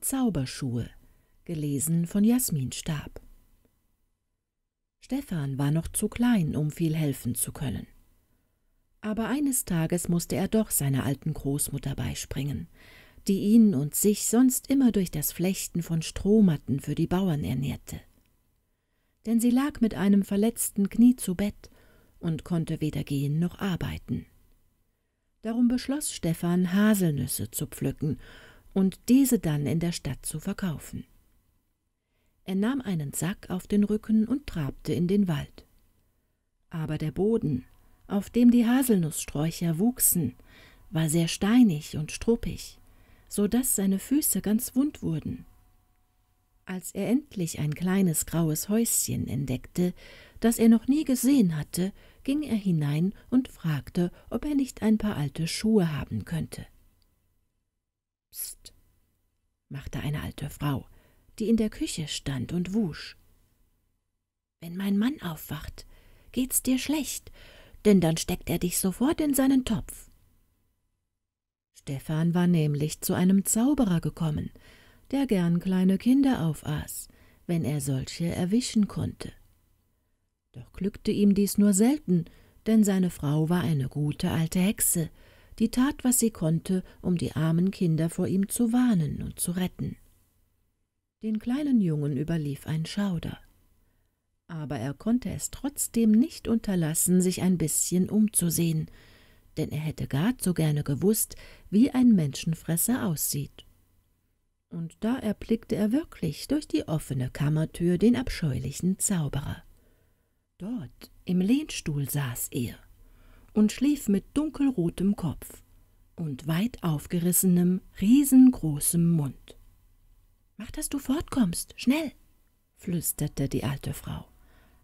Die Zauberschuhe, gelesen von Jasmin Stab. Stefan war noch zu klein, um viel helfen zu können. Aber eines Tages musste er doch seiner alten Großmutter beispringen, die ihn und sich sonst immer durch das Flechten von Strohmatten für die Bauern ernährte. Denn sie lag mit einem verletzten Knie zu Bett und konnte weder gehen noch arbeiten. Darum beschloss Stefan, Haselnüsse zu pflücken und diese dann in der Stadt zu verkaufen. Er nahm einen Sack auf den Rücken und trabte in den Wald. Aber der Boden, auf dem die Haselnusssträucher wuchsen, war sehr steinig und struppig, so daß seine Füße ganz wund wurden. Als er endlich ein kleines graues Häuschen entdeckte, das er noch nie gesehen hatte, ging er hinein und fragte, ob er nicht ein paar alte Schuhe haben könnte. Psst, machte eine alte Frau, die in der Küche stand und wusch. Wenn mein Mann aufwacht, geht's dir schlecht, denn dann steckt er dich sofort in seinen Topf. Stefan war nämlich zu einem Zauberer gekommen, der gern kleine Kinder aufaß, wenn er solche erwischen konnte. Doch glückte ihm dies nur selten, denn seine Frau war eine gute alte Hexe, die tat, was sie konnte, um die armen Kinder vor ihm zu warnen und zu retten. Den kleinen Jungen überlief ein Schauder. Aber er konnte es trotzdem nicht unterlassen, sich ein bisschen umzusehen, denn er hätte gar zu gerne gewusst, wie ein Menschenfresser aussieht. Und da erblickte er wirklich durch die offene Kammertür den abscheulichen Zauberer. Dort im Lehnstuhl saß er und schlief mit dunkelrotem Kopf und weit aufgerissenem, riesengroßem Mund. Mach, dass du fortkommst, schnell, flüsterte die alte Frau.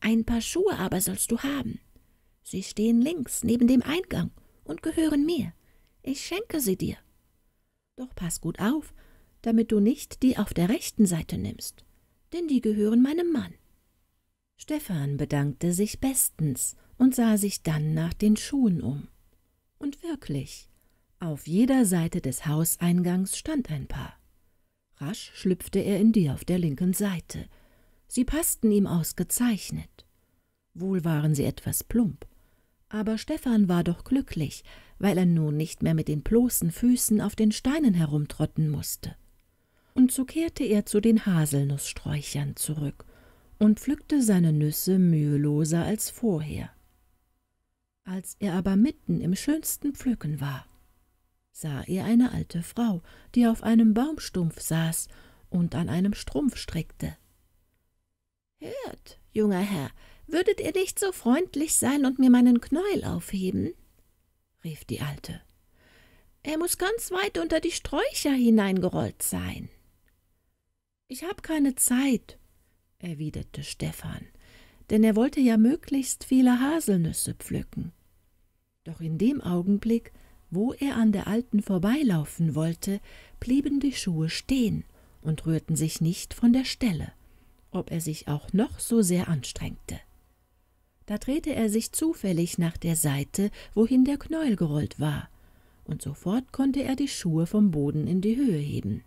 Ein paar Schuhe aber sollst du haben. Sie stehen links neben dem Eingang und gehören mir. Ich schenke sie dir. Doch pass gut auf, damit du nicht die auf der rechten Seite nimmst, denn die gehören meinem Mann. Stefan bedankte sich bestens und sah sich dann nach den Schuhen um. Und wirklich, auf jeder Seite des Hauseingangs stand ein Paar. Rasch schlüpfte er in die auf der linken Seite. Sie passten ihm ausgezeichnet. Wohl waren sie etwas plump, aber Stefan war doch glücklich, weil er nun nicht mehr mit den bloßen Füßen auf den Steinen herumtrotten musste. Und so kehrte er zu den Haselnusssträuchern zurück und pflückte seine Nüsse müheloser als vorher. Als er aber mitten im schönsten Pflücken war, sah er eine alte Frau, die auf einem Baumstumpf saß und an einem Strumpf strickte. »Hört, junger Herr, würdet ihr nicht so freundlich sein und mir meinen Knäuel aufheben?« rief die Alte. »Er muss ganz weit unter die Sträucher hineingerollt sein.« »Ich habe keine Zeit«, erwiderte Stefan denn er wollte ja möglichst viele Haselnüsse pflücken. Doch in dem Augenblick, wo er an der Alten vorbeilaufen wollte, blieben die Schuhe stehen und rührten sich nicht von der Stelle, ob er sich auch noch so sehr anstrengte. Da drehte er sich zufällig nach der Seite, wohin der Knäuel gerollt war, und sofort konnte er die Schuhe vom Boden in die Höhe heben.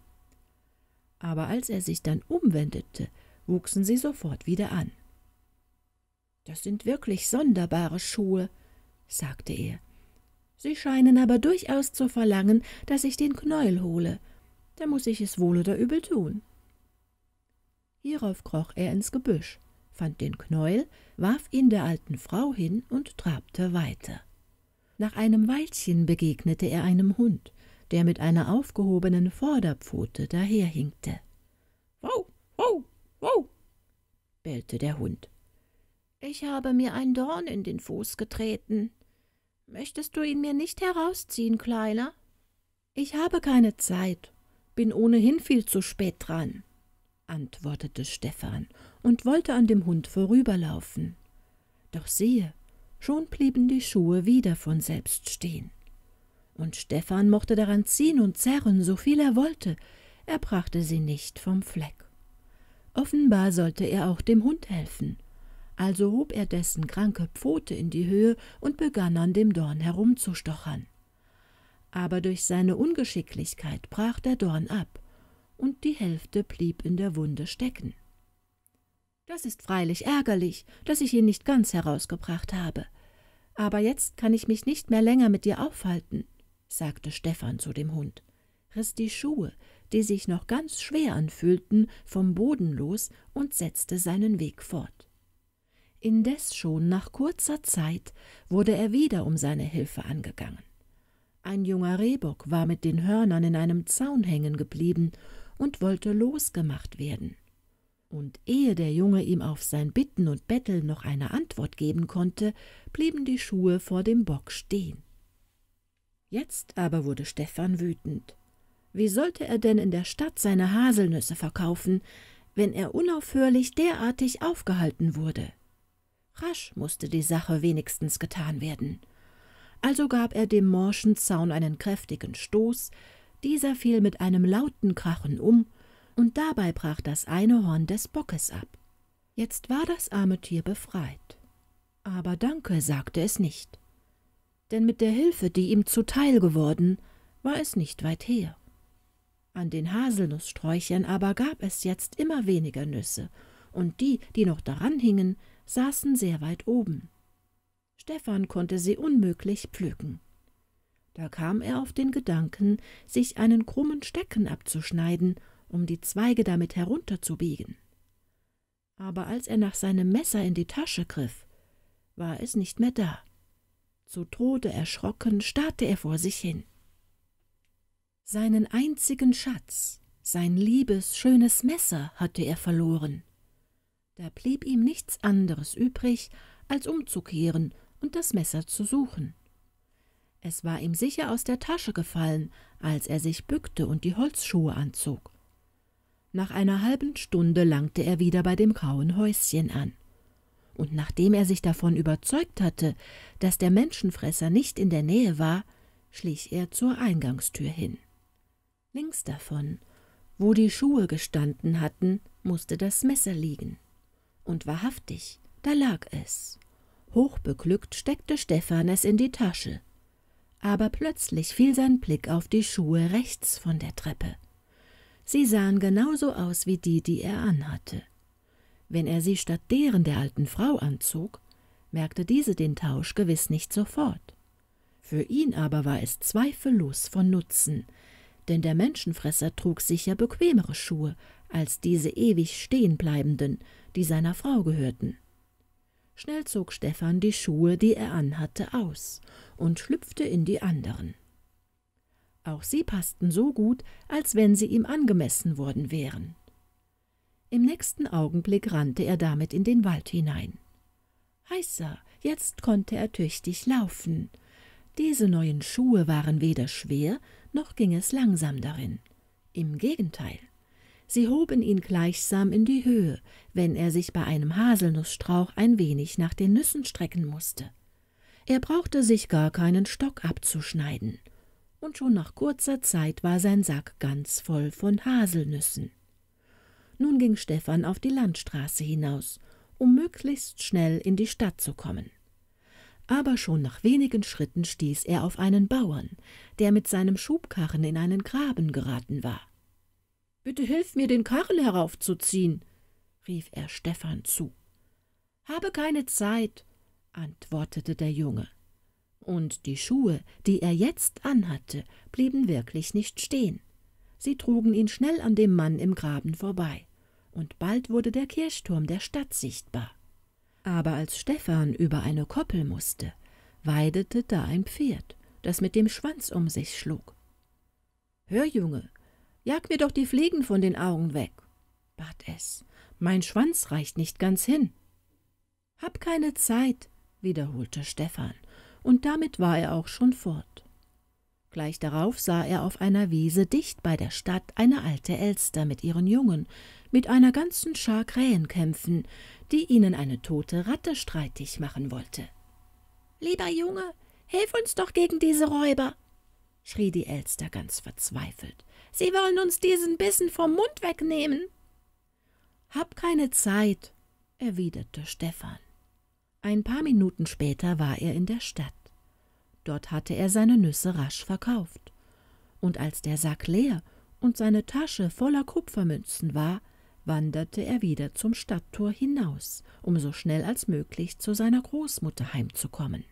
Aber als er sich dann umwendete, wuchsen sie sofort wieder an. Das sind wirklich sonderbare Schuhe, sagte er. Sie scheinen aber durchaus zu verlangen, dass ich den Knäuel hole. Da muß ich es wohl oder übel tun. Hierauf kroch er ins Gebüsch, fand den Knäuel, warf ihn der alten Frau hin und trabte weiter. Nach einem Weilchen begegnete er einem Hund, der mit einer aufgehobenen Vorderpfote daherhinkte. Wow, wow, wow, bellte der Hund. Ich habe mir ein Dorn in den Fuß getreten. Möchtest du ihn mir nicht herausziehen, Kleiner? Ich habe keine Zeit, bin ohnehin viel zu spät dran, antwortete Stefan und wollte an dem Hund vorüberlaufen. Doch siehe, schon blieben die Schuhe wieder von selbst stehen. Und Stefan mochte daran ziehen und zerren, so viel er wollte, er brachte sie nicht vom Fleck. Offenbar sollte er auch dem Hund helfen, also hob er dessen kranke Pfote in die Höhe und begann an dem Dorn herumzustochern. Aber durch seine Ungeschicklichkeit brach der Dorn ab, und die Hälfte blieb in der Wunde stecken. Das ist freilich ärgerlich, dass ich ihn nicht ganz herausgebracht habe. Aber jetzt kann ich mich nicht mehr länger mit dir aufhalten, sagte Stefan zu dem Hund, riss die Schuhe, die sich noch ganz schwer anfühlten, vom Boden los und setzte seinen Weg fort. Indes schon nach kurzer Zeit wurde er wieder um seine Hilfe angegangen. Ein junger Rehbock war mit den Hörnern in einem Zaun hängen geblieben und wollte losgemacht werden. Und ehe der Junge ihm auf sein Bitten und Betteln noch eine Antwort geben konnte, blieben die Schuhe vor dem Bock stehen. Jetzt aber wurde Stefan wütend. Wie sollte er denn in der Stadt seine Haselnüsse verkaufen, wenn er unaufhörlich derartig aufgehalten wurde? Rasch musste die Sache wenigstens getan werden. Also gab er dem morschen Zaun einen kräftigen Stoß, dieser fiel mit einem lauten Krachen um, und dabei brach das eine Horn des Bockes ab. Jetzt war das arme Tier befreit. Aber Danke sagte es nicht. Denn mit der Hilfe, die ihm zuteil geworden, war es nicht weit her. An den Haselnusssträuchern aber gab es jetzt immer weniger Nüsse, und die, die noch daran hingen, saßen sehr weit oben. Stefan konnte sie unmöglich pflücken. Da kam er auf den Gedanken, sich einen krummen Stecken abzuschneiden, um die Zweige damit herunterzubiegen. Aber als er nach seinem Messer in die Tasche griff, war es nicht mehr da. Zu Tode erschrocken starrte er vor sich hin. Seinen einzigen Schatz, sein liebes, schönes Messer hatte er verloren. Da blieb ihm nichts anderes übrig, als umzukehren und das Messer zu suchen. Es war ihm sicher aus der Tasche gefallen, als er sich bückte und die Holzschuhe anzog. Nach einer halben Stunde langte er wieder bei dem grauen Häuschen an. Und nachdem er sich davon überzeugt hatte, dass der Menschenfresser nicht in der Nähe war, schlich er zur Eingangstür hin. Links davon, wo die Schuhe gestanden hatten, musste das Messer liegen. Und wahrhaftig, da lag es. Hochbeglückt steckte Stefan es in die Tasche. Aber plötzlich fiel sein Blick auf die Schuhe rechts von der Treppe. Sie sahen genauso aus wie die, die er anhatte. Wenn er sie statt deren der alten Frau anzog, merkte diese den Tausch gewiss nicht sofort. Für ihn aber war es zweifellos von Nutzen, denn der Menschenfresser trug sicher bequemere Schuhe als diese ewig stehenbleibenden, die seiner Frau gehörten. Schnell zog Stefan die Schuhe, die er anhatte, aus und schlüpfte in die anderen. Auch sie passten so gut, als wenn sie ihm angemessen worden wären. Im nächsten Augenblick rannte er damit in den Wald hinein. Heißer, jetzt konnte er tüchtig laufen. Diese neuen Schuhe waren weder schwer, noch ging es langsam darin. Im Gegenteil. Sie hoben ihn gleichsam in die Höhe, wenn er sich bei einem Haselnussstrauch ein wenig nach den Nüssen strecken musste. Er brauchte sich gar keinen Stock abzuschneiden, und schon nach kurzer Zeit war sein Sack ganz voll von Haselnüssen. Nun ging Stefan auf die Landstraße hinaus, um möglichst schnell in die Stadt zu kommen. Aber schon nach wenigen Schritten stieß er auf einen Bauern, der mit seinem Schubkarren in einen Graben geraten war. Bitte hilf mir, den Karren heraufzuziehen, rief er Stefan zu. Habe keine Zeit, antwortete der Junge. Und die Schuhe, die er jetzt anhatte, blieben wirklich nicht stehen. Sie trugen ihn schnell an dem Mann im Graben vorbei, und bald wurde der Kirchturm der Stadt sichtbar. Aber als Stefan über eine Koppel musste, weidete da ein Pferd, das mit dem Schwanz um sich schlug. Hör, Junge, Jag mir doch die Fliegen von den Augen weg, bat es. Mein Schwanz reicht nicht ganz hin. Hab keine Zeit, wiederholte Stefan, und damit war er auch schon fort. Gleich darauf sah er auf einer Wiese dicht bei der Stadt eine alte Elster mit ihren Jungen, mit einer ganzen Schar Krähen kämpfen, die ihnen eine tote Ratte streitig machen wollte. Lieber Junge, hilf uns doch gegen diese Räuber, schrie die Elster ganz verzweifelt. Sie wollen uns diesen Bissen vom Mund wegnehmen. Hab keine Zeit, erwiderte Stefan. Ein paar Minuten später war er in der Stadt. Dort hatte er seine Nüsse rasch verkauft. Und als der Sack leer und seine Tasche voller Kupfermünzen war, wanderte er wieder zum Stadttor hinaus, um so schnell als möglich zu seiner Großmutter heimzukommen.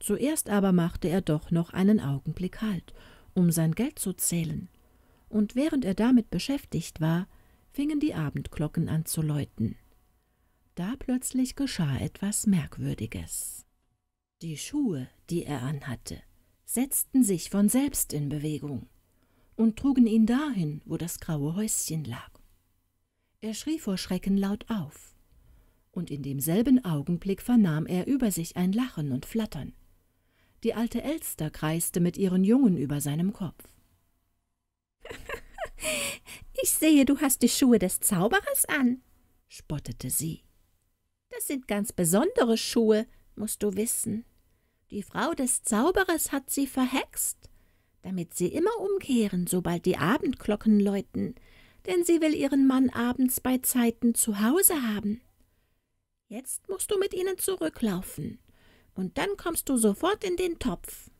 Zuerst aber machte er doch noch einen Augenblick Halt, um sein Geld zu zählen, und während er damit beschäftigt war, fingen die Abendglocken an zu läuten. Da plötzlich geschah etwas Merkwürdiges. Die Schuhe, die er anhatte, setzten sich von selbst in Bewegung und trugen ihn dahin, wo das graue Häuschen lag. Er schrie vor Schrecken laut auf, und in demselben Augenblick vernahm er über sich ein Lachen und Flattern. Die alte Elster kreiste mit ihren Jungen über seinem Kopf. Ich sehe, du hast die Schuhe des Zauberers an, spottete sie. Das sind ganz besondere Schuhe, musst du wissen. Die Frau des Zauberers hat sie verhext, damit sie immer umkehren, sobald die Abendglocken läuten, denn sie will ihren Mann abends bei Zeiten zu Hause haben. Jetzt musst du mit ihnen zurücklaufen und dann kommst du sofort in den Topf.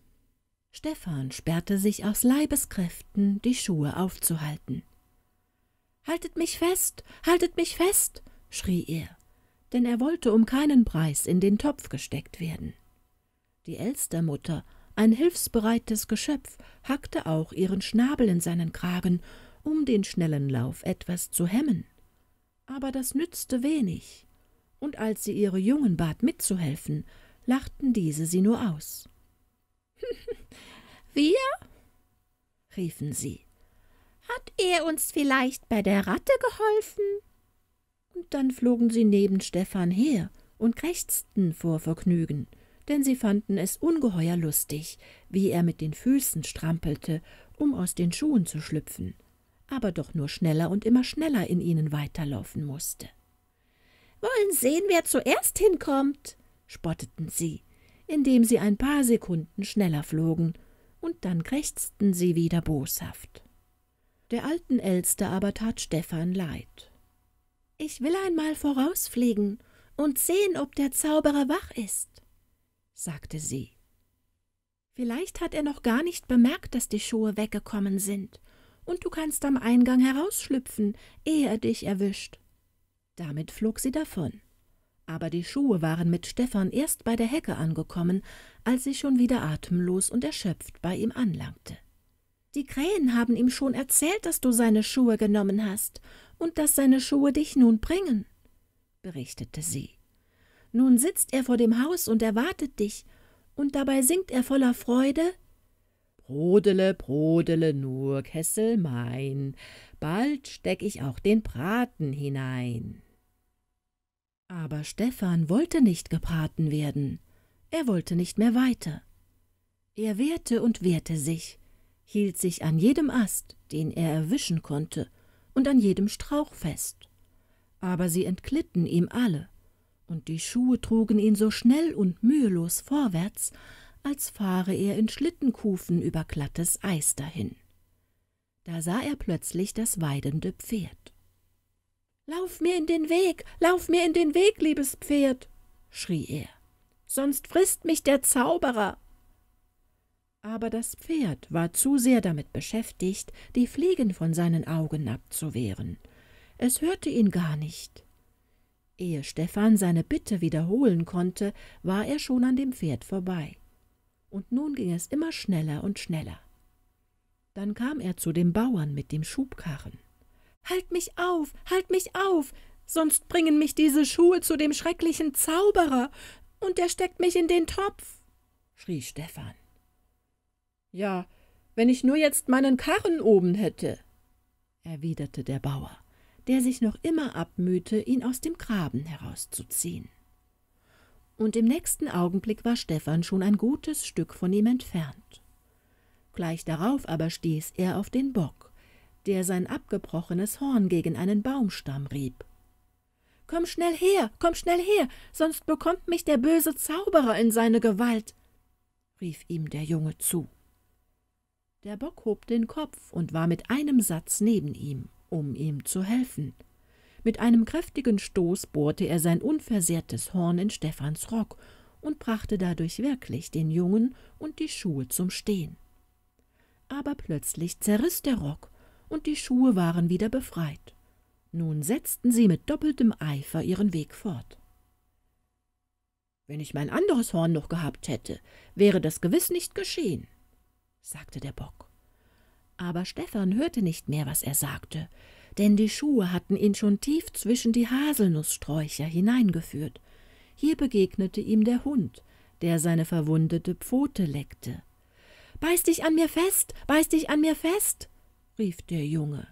Stefan sperrte sich aus Leibeskräften, die Schuhe aufzuhalten. Haltet mich fest, haltet mich fest, schrie er, denn er wollte um keinen Preis in den Topf gesteckt werden. Die Elstermutter, ein hilfsbereites Geschöpf, hackte auch ihren Schnabel in seinen Kragen, um den schnellen Lauf etwas zu hemmen. Aber das nützte wenig, und als sie ihre Jungen bat mitzuhelfen, lachten diese sie nur aus. Wir? riefen sie. Hat er uns vielleicht bei der Ratte geholfen? Und dann flogen sie neben Stefan her und krächzten vor Vergnügen, denn sie fanden es ungeheuer lustig, wie er mit den Füßen strampelte, um aus den Schuhen zu schlüpfen, aber doch nur schneller und immer schneller in ihnen weiterlaufen musste. Wollen sehen, wer zuerst hinkommt, spotteten sie, indem sie ein paar Sekunden schneller flogen, und dann krächzten sie wieder boshaft. Der alten Elster aber tat Stefan leid. Ich will einmal vorausfliegen und sehen, ob der Zauberer wach ist, sagte sie. Vielleicht hat er noch gar nicht bemerkt, dass die Schuhe weggekommen sind, und du kannst am Eingang herausschlüpfen, ehe er dich erwischt. Damit flog sie davon. Aber die Schuhe waren mit Stefan erst bei der Hecke angekommen, als sie schon wieder atemlos und erschöpft bei ihm anlangte. Die Krähen haben ihm schon erzählt, dass du seine Schuhe genommen hast und dass seine Schuhe dich nun bringen, berichtete sie. Nun sitzt er vor dem Haus und erwartet dich, und dabei singt er voller Freude Brodele, brodele nur, Kessel mein, bald steck ich auch den Braten hinein. Aber Stefan wollte nicht gebraten werden. Er wollte nicht mehr weiter. Er wehrte und wehrte sich, hielt sich an jedem Ast, den er erwischen konnte, und an jedem Strauch fest. Aber sie entglitten ihm alle, und die Schuhe trugen ihn so schnell und mühelos vorwärts, als fahre er in Schlittenkufen über glattes Eis dahin. Da sah er plötzlich das weidende Pferd. Lauf mir in den Weg, lauf mir in den Weg, liebes Pferd, schrie er, sonst frisst mich der Zauberer. Aber das Pferd war zu sehr damit beschäftigt, die Fliegen von seinen Augen abzuwehren. Es hörte ihn gar nicht. Ehe Stefan seine Bitte wiederholen konnte, war er schon an dem Pferd vorbei. Und nun ging es immer schneller und schneller. Dann kam er zu dem Bauern mit dem Schubkarren. Halt mich auf, halt mich auf, sonst bringen mich diese Schuhe zu dem schrecklichen Zauberer, und der steckt mich in den Topf, schrie Stefan. Ja, wenn ich nur jetzt meinen Karren oben hätte, erwiderte der Bauer, der sich noch immer abmühte, ihn aus dem Graben herauszuziehen. Und im nächsten Augenblick war Stefan schon ein gutes Stück von ihm entfernt. Gleich darauf aber stieß er auf den Bock, der sein abgebrochenes Horn gegen einen Baumstamm rieb. Komm schnell her, komm schnell her, sonst bekommt mich der böse Zauberer in seine Gewalt, rief ihm der Junge zu. Der Bock hob den Kopf und war mit einem Satz neben ihm, um ihm zu helfen. Mit einem kräftigen Stoß bohrte er sein unversehrtes Horn in Stephans Rock und brachte dadurch wirklich den Jungen und die Schuhe zum Stehen. Aber plötzlich zerriss der Rock und die Schuhe waren wieder befreit. Nun setzten sie mit doppeltem Eifer ihren Weg fort. Wenn ich mein anderes Horn noch gehabt hätte, wäre das gewiss nicht geschehen, sagte der Bock. Aber Stefan hörte nicht mehr, was er sagte, denn die Schuhe hatten ihn schon tief zwischen die Haselnusssträucher hineingeführt. Hier begegnete ihm der Hund, der seine verwundete Pfote leckte. Beiß dich an mir fest, beiß dich an mir fest, rief der Junge,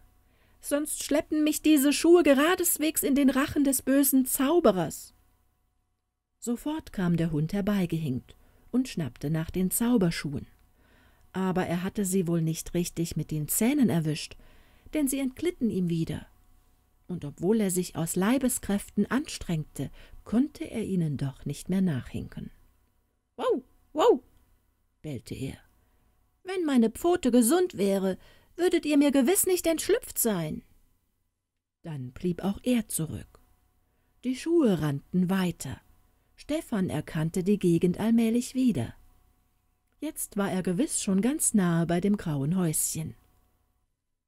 sonst schleppen mich diese Schuhe geradeswegs in den Rachen des bösen Zauberers. Sofort kam der Hund herbeigehinkt und schnappte nach den Zauberschuhen. Aber er hatte sie wohl nicht richtig mit den Zähnen erwischt, denn sie entglitten ihm wieder. Und obwohl er sich aus Leibeskräften anstrengte, konnte er ihnen doch nicht mehr nachhinken. Wow, wow, bellte er. Wenn meine Pfote gesund wäre, würdet ihr mir gewiss nicht entschlüpft sein. Dann blieb auch er zurück. Die Schuhe rannten weiter. Stefan erkannte die Gegend allmählich wieder. Jetzt war er gewiss schon ganz nahe bei dem grauen Häuschen.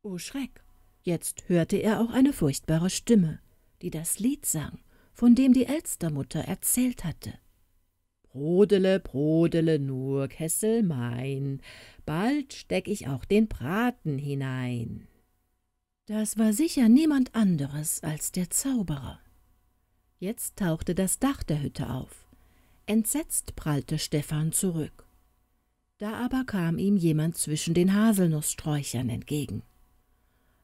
Oh Schreck! Jetzt hörte er auch eine furchtbare Stimme, die das Lied sang, von dem die Elstermutter erzählt hatte. Brodele, brodele nur, Kessel mein, bald steck ich auch den Braten hinein. Das war sicher niemand anderes als der Zauberer. Jetzt tauchte das Dach der Hütte auf. Entsetzt prallte Stefan zurück. Da aber kam ihm jemand zwischen den Haselnusssträuchern entgegen.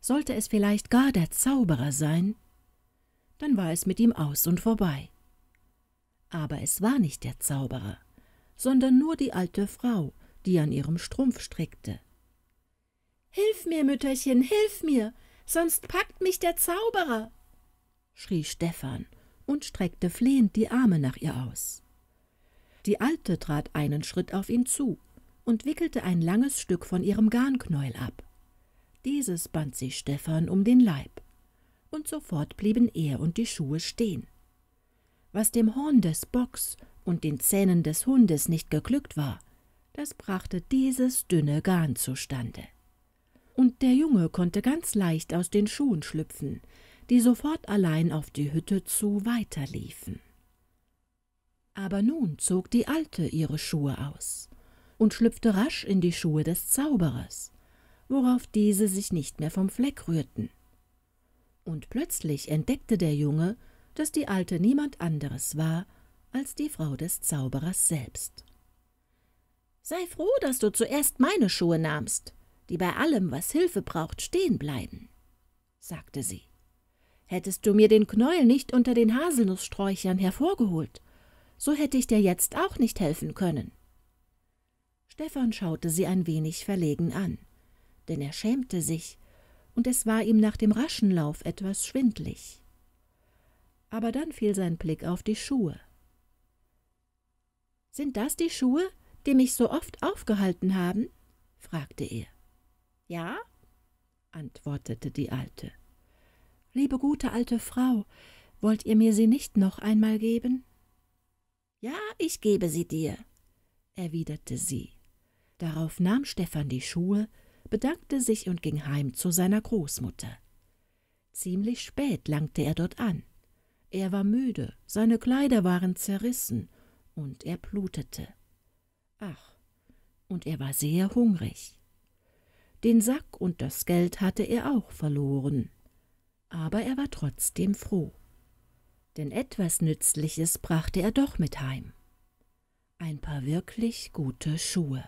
Sollte es vielleicht gar der Zauberer sein? Dann war es mit ihm aus und vorbei aber es war nicht der Zauberer, sondern nur die alte Frau, die an ihrem Strumpf strickte. Hilf mir, Mütterchen, hilf mir, sonst packt mich der Zauberer, schrie Stefan und streckte flehend die Arme nach ihr aus. Die Alte trat einen Schritt auf ihn zu und wickelte ein langes Stück von ihrem Garnknäuel ab. Dieses band sie Stefan um den Leib, und sofort blieben er und die Schuhe stehen was dem Horn des Bocks und den Zähnen des Hundes nicht geglückt war, das brachte dieses dünne Garn zustande. Und der Junge konnte ganz leicht aus den Schuhen schlüpfen, die sofort allein auf die Hütte zu weiterliefen. Aber nun zog die Alte ihre Schuhe aus und schlüpfte rasch in die Schuhe des Zauberers, worauf diese sich nicht mehr vom Fleck rührten. Und plötzlich entdeckte der Junge, dass die Alte niemand anderes war als die Frau des Zauberers selbst. Sei froh, dass du zuerst meine Schuhe nahmst, die bei allem, was Hilfe braucht, stehen bleiben, sagte sie. Hättest du mir den Knäuel nicht unter den Haselnusssträuchern hervorgeholt, so hätte ich dir jetzt auch nicht helfen können. Stefan schaute sie ein wenig verlegen an, denn er schämte sich, und es war ihm nach dem raschen Lauf etwas schwindlig aber dann fiel sein Blick auf die Schuhe. Sind das die Schuhe, die mich so oft aufgehalten haben? fragte er. Ja, antwortete die Alte. Liebe gute alte Frau, wollt ihr mir sie nicht noch einmal geben? Ja, ich gebe sie dir, erwiderte sie. Darauf nahm Stefan die Schuhe, bedankte sich und ging heim zu seiner Großmutter. Ziemlich spät langte er dort an. Er war müde, seine Kleider waren zerrissen und er blutete. Ach, und er war sehr hungrig. Den Sack und das Geld hatte er auch verloren, aber er war trotzdem froh, denn etwas Nützliches brachte er doch mit heim ein paar wirklich gute Schuhe.